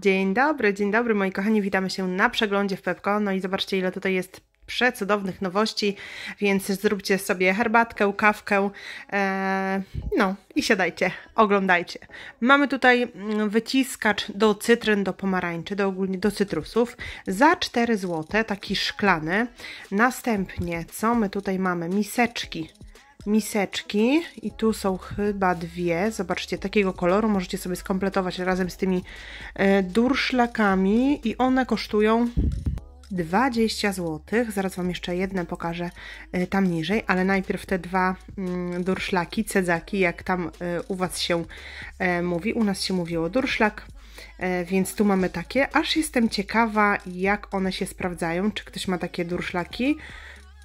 Dzień dobry, dzień dobry moi kochani, witamy się na przeglądzie w Pepko. No i zobaczcie ile tutaj jest przecudownych nowości, więc zróbcie sobie herbatkę, kawkę, e, no i siadajcie, oglądajcie. Mamy tutaj mm, wyciskacz do cytryn, do pomarańczy, do ogólnie do cytrusów za 4 zł, taki szklany. Następnie, co my tutaj mamy? Miseczki miseczki i tu są chyba dwie, zobaczcie, takiego koloru możecie sobie skompletować razem z tymi e, durszlakami i one kosztują 20 zł. Zaraz Wam jeszcze jedne pokażę e, tam niżej, ale najpierw te dwa mm, durszlaki, cedzaki, jak tam e, u Was się mówi. U nas się mówiło durszlak, więc tu mamy takie. Aż jestem ciekawa, jak one się sprawdzają, czy ktoś ma takie durszlaki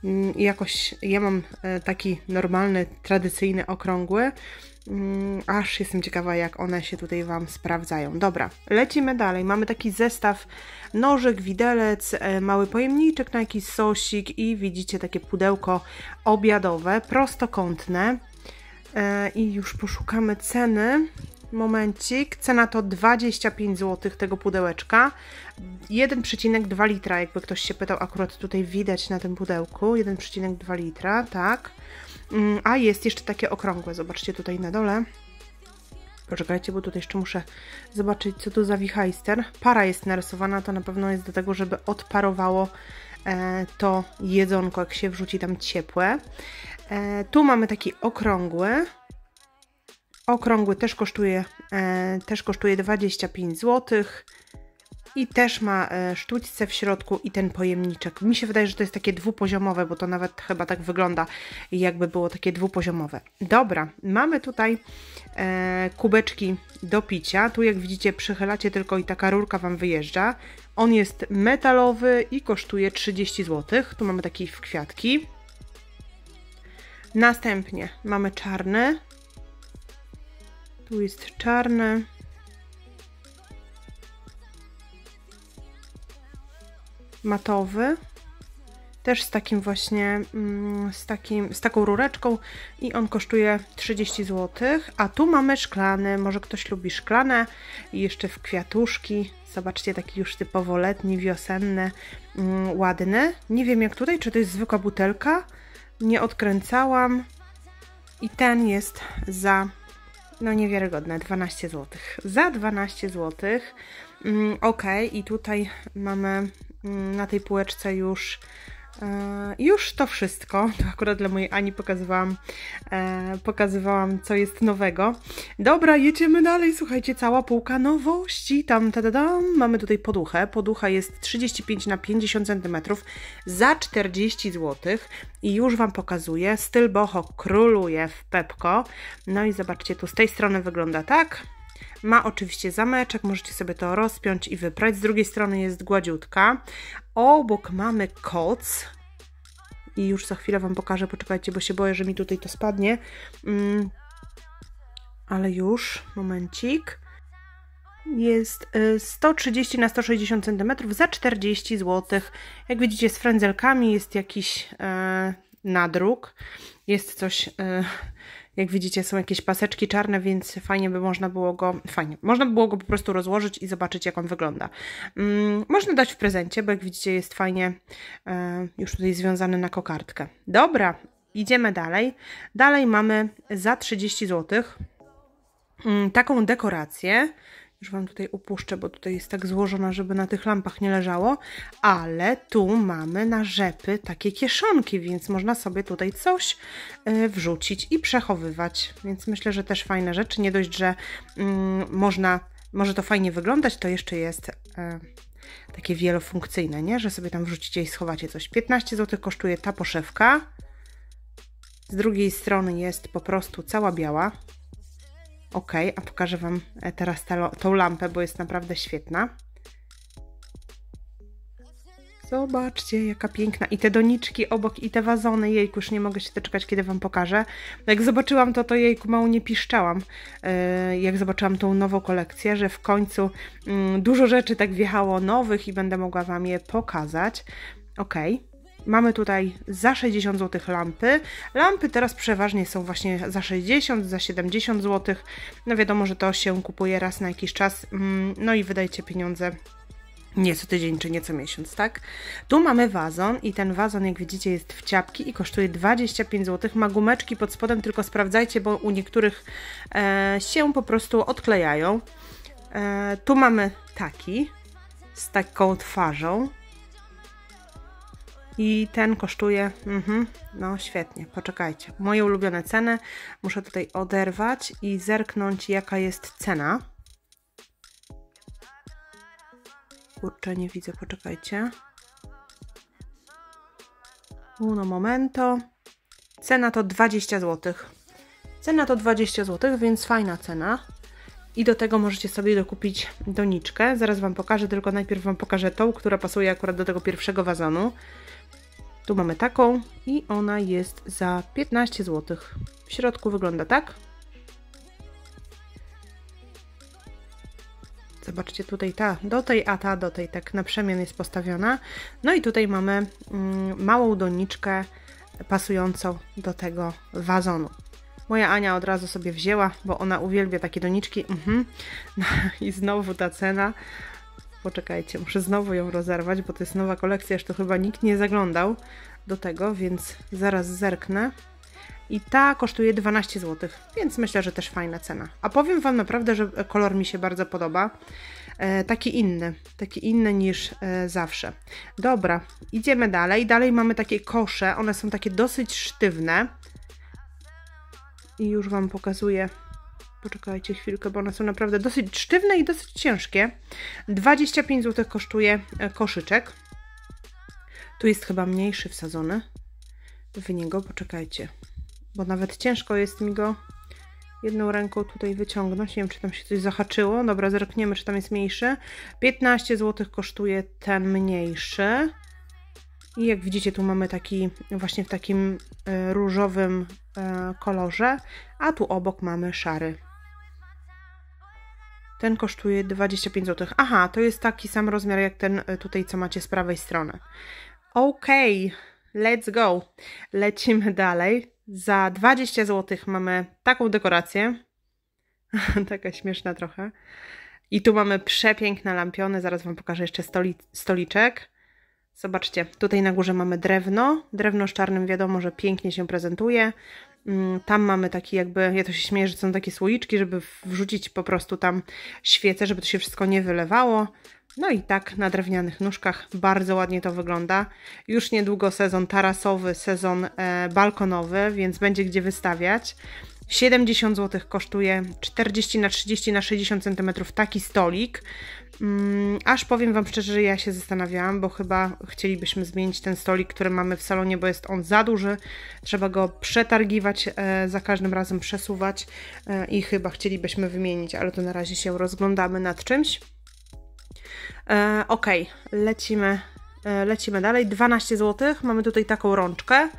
Mm, jakoś ja mam e, taki normalny, tradycyjny, okrągły. Mm, aż jestem ciekawa, jak one się tutaj Wam sprawdzają. Dobra, lecimy dalej. Mamy taki zestaw nożyk, widelec, e, mały pojemniczek na jakiś sosik i widzicie takie pudełko obiadowe, prostokątne. E, I już poszukamy ceny. Momencik, cena to 25 zł tego pudełeczka. 1,2 litra, jakby ktoś się pytał, akurat tutaj widać na tym pudełku. 1,2 litra, tak. Mm, a jest jeszcze takie okrągłe, zobaczcie tutaj na dole. Poczekajcie, bo tutaj jeszcze muszę zobaczyć, co tu za wichajster. Para jest narysowana, to na pewno jest do tego, żeby odparowało e, to jedzonko, jak się wrzuci tam ciepłe. E, tu mamy taki okrągły, Okrągły też kosztuje, e, też kosztuje 25 zł. I też ma e, sztućce w środku i ten pojemniczek. Mi się wydaje, że to jest takie dwupoziomowe, bo to nawet chyba tak wygląda, jakby było takie dwupoziomowe. Dobra, mamy tutaj e, kubeczki do picia. Tu jak widzicie przychylacie tylko i taka rurka Wam wyjeżdża. On jest metalowy i kosztuje 30 zł. Tu mamy taki w kwiatki. Następnie mamy czarny, tu jest czarne. Matowy. Też z takim właśnie, mm, z, takim, z taką rureczką i on kosztuje 30 zł. A tu mamy szklany, może ktoś lubi szklane i jeszcze w kwiatuszki. Zobaczcie, taki już typowo letni, wiosenny, mm, ładny. Nie wiem jak tutaj, czy to jest zwykła butelka. Nie odkręcałam. I ten jest za no niewiarygodne, 12 zł. Za 12 zł, ok, i tutaj mamy mm, na tej półeczce już E, już to wszystko. To akurat dla mojej Ani pokazywałam, e, pokazywałam, co jest nowego. Dobra, jedziemy dalej. Słuchajcie, cała półka nowości. Tam, tam. Mamy tutaj poduchę. Poducha jest 35 na 50 cm za 40 zł. I już Wam pokazuję. Styl boho króluje w Pepko. No i zobaczcie, tu z tej strony wygląda tak. Ma oczywiście zameczek, możecie sobie to rozpiąć i wyprać. Z drugiej strony jest gładziutka. Obok mamy koc. I już za chwilę Wam pokażę, poczekajcie, bo się boję, że mi tutaj to spadnie. Mm. Ale już, momencik. Jest 130 y, na 160 cm za 40 zł. Jak widzicie, z frędzelkami jest jakiś e, nadruk. Jest coś... E, jak widzicie są jakieś paseczki czarne, więc fajnie by można było go, fajnie, można by było go po prostu rozłożyć i zobaczyć jak on wygląda. Mm, można dać w prezencie, bo jak widzicie jest fajnie e, już tutaj związany na kokardkę. Dobra, idziemy dalej. Dalej mamy za 30 zł mm, taką dekorację już Wam tutaj upuszczę, bo tutaj jest tak złożona, żeby na tych lampach nie leżało. Ale tu mamy na rzepy takie kieszonki, więc można sobie tutaj coś y, wrzucić i przechowywać. Więc myślę, że też fajne rzeczy. Nie dość, że mm, można, może to fajnie wyglądać, to jeszcze jest... Y takie wielofunkcyjne, nie? Że sobie tam wrzucicie i schowacie coś. 15 zł kosztuje ta poszewka. Z drugiej strony jest po prostu cała biała. Ok, a pokażę Wam e, teraz tą lampę, bo jest naprawdę świetna. Zobaczcie, jaka piękna. I te doniczki obok, i te wazony. Jejku, już nie mogę się doczekać, kiedy Wam pokażę. Jak zobaczyłam to, to jejku, mało nie piszczałam. E, jak zobaczyłam tą nową kolekcję, że w końcu mm, dużo rzeczy tak wjechało nowych i będę mogła Wam je pokazać. Okej. Okay. Mamy tutaj za 60 zł lampy. Lampy teraz przeważnie są właśnie za 60, za 70 zł. No wiadomo, że to się kupuje raz na jakiś czas, mm, no i wydajcie pieniądze nie co tydzień czy nie co miesiąc, tak? Tu mamy wazon i ten wazon, jak widzicie, jest w ciapki i kosztuje 25 zł. Ma gumeczki pod spodem, tylko sprawdzajcie, bo u niektórych e, się po prostu odklejają. E, tu mamy taki z taką twarzą, i ten kosztuje, mhm, no świetnie, poczekajcie. Moje ulubione ceny, muszę tutaj oderwać i zerknąć jaka jest cena. Kurczę, nie widzę, poczekajcie. Uno momento. Cena to 20 zł. Cena to 20 zł, więc fajna cena. I do tego możecie sobie dokupić doniczkę. Zaraz Wam pokażę, tylko najpierw Wam pokażę tą, która pasuje akurat do tego pierwszego wazonu. Tu mamy taką i ona jest za 15 zł. W środku wygląda tak. Zobaczcie, tutaj ta do tej, a ta do tej tak na przemian jest postawiona. No i tutaj mamy mm, małą doniczkę pasującą do tego wazonu. Moja Ania od razu sobie wzięła, bo ona uwielbia takie doniczki. Mhm. No, I znowu ta cena. Poczekajcie, muszę znowu ją rozerwać, bo to jest nowa kolekcja, jeszcze chyba nikt nie zaglądał do tego, więc zaraz zerknę. I ta kosztuje 12 zł, więc myślę, że też fajna cena. A powiem Wam naprawdę, że kolor mi się bardzo podoba. E, taki inny, taki inny niż e, zawsze. Dobra, idziemy dalej. Dalej mamy takie kosze, one są takie dosyć sztywne. I już Wam pokazuję Poczekajcie chwilkę, bo one są naprawdę dosyć sztywne i dosyć ciężkie. 25 zł kosztuje e, koszyczek. Tu jest chyba mniejszy wsadzony w niego. Poczekajcie, bo nawet ciężko jest mi go jedną ręką tutaj wyciągnąć. Nie wiem, czy tam się coś zahaczyło. Dobra, zerkniemy, czy tam jest mniejszy. 15 zł kosztuje ten mniejszy. I jak widzicie, tu mamy taki właśnie w takim e, różowym e, kolorze, a tu obok mamy szary. Ten kosztuje 25 zł. Aha, to jest taki sam rozmiar jak ten y, tutaj, co macie z prawej strony. Ok, okay, let's go. Lecimy dalej. Za 20 zł mamy taką dekorację. Taka śmieszna trochę. I tu mamy przepiękne lampiony. Zaraz Wam pokażę jeszcze stoli stoliczek. Zobaczcie, tutaj na górze mamy drewno. Drewno z czarnym wiadomo, że pięknie się prezentuje. Mm, tam mamy taki jakby, ja to się śmieję, że są takie słoiczki, żeby wrzucić po prostu tam świecę, żeby to się wszystko nie wylewało. No i tak na drewnianych nóżkach bardzo ładnie to wygląda. Już niedługo sezon tarasowy, sezon e, balkonowy, więc będzie gdzie wystawiać. 70 zł kosztuje 40 na 30 na 60 cm taki stolik. Mm, aż powiem Wam szczerze, że ja się zastanawiałam, bo chyba chcielibyśmy zmienić ten stolik, który mamy w salonie, bo jest on za duży. Trzeba go przetargiwać, e, za każdym razem przesuwać e, i chyba chcielibyśmy wymienić, ale to na razie się rozglądamy nad czymś. E, ok, lecimy, lecimy dalej. 12 zł. Mamy tutaj taką rączkę.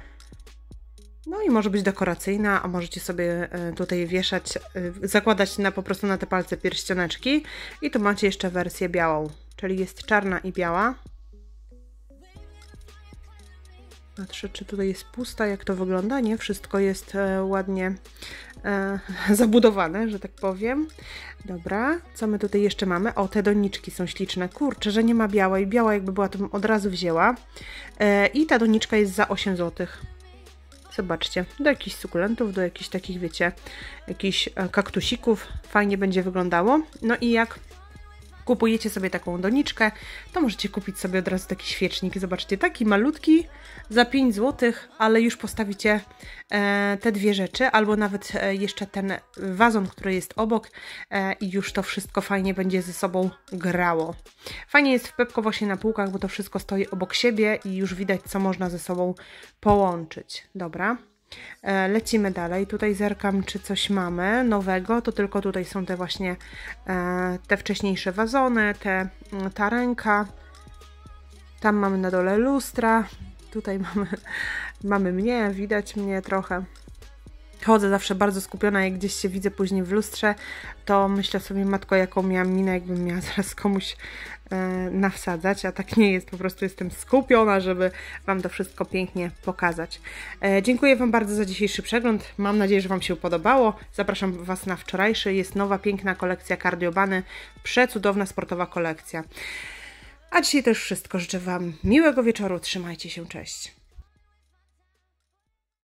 No i może być dekoracyjna, a możecie sobie e, tutaj wieszać, e, zakładać na, po prostu na te palce pierścioneczki. I tu macie jeszcze wersję białą, czyli jest czarna i biała. Patrzę, czy tutaj jest pusta, jak to wygląda. Nie, wszystko jest e, ładnie zabudowane, że tak powiem. Dobra, co my tutaj jeszcze mamy? O, te doniczki są śliczne. Kurczę, że nie ma białej. Biała jakby była, to bym od razu wzięła. I ta doniczka jest za 8 złotych. Zobaczcie, do jakichś sukulentów, do jakichś takich, wiecie, jakichś e, kaktusików fajnie będzie wyglądało. No i jak kupujecie sobie taką doniczkę, to możecie kupić sobie od razu taki świecznik. Zobaczcie, taki malutki za 5 zł, ale już postawicie e, te dwie rzeczy, albo nawet e, jeszcze ten wazon, który jest obok e, i już to wszystko fajnie będzie ze sobą grało. Fajnie jest w Pepko właśnie na półkach, bo to wszystko stoi obok siebie i już widać, co można ze sobą połączyć. Dobra. E, lecimy dalej. Tutaj zerkam, czy coś mamy nowego. To tylko tutaj są te właśnie e, te wcześniejsze wazony, te, mm, ta ręka. Tam mamy na dole lustra. Tutaj mamy, mamy mnie, widać mnie trochę chodzę zawsze bardzo skupiona, jak gdzieś się widzę później w lustrze, to myślę sobie, matko, jaką miałam minę, jakbym miała zaraz komuś E, nawsadzać, a tak nie jest, po prostu jestem skupiona, żeby Wam to wszystko pięknie pokazać. E, dziękuję Wam bardzo za dzisiejszy przegląd, mam nadzieję, że Wam się podobało. Zapraszam Was na wczorajszy, jest nowa piękna kolekcja kardiobany, przecudowna sportowa kolekcja. A dzisiaj też wszystko, życzę Wam miłego wieczoru, trzymajcie się, cześć.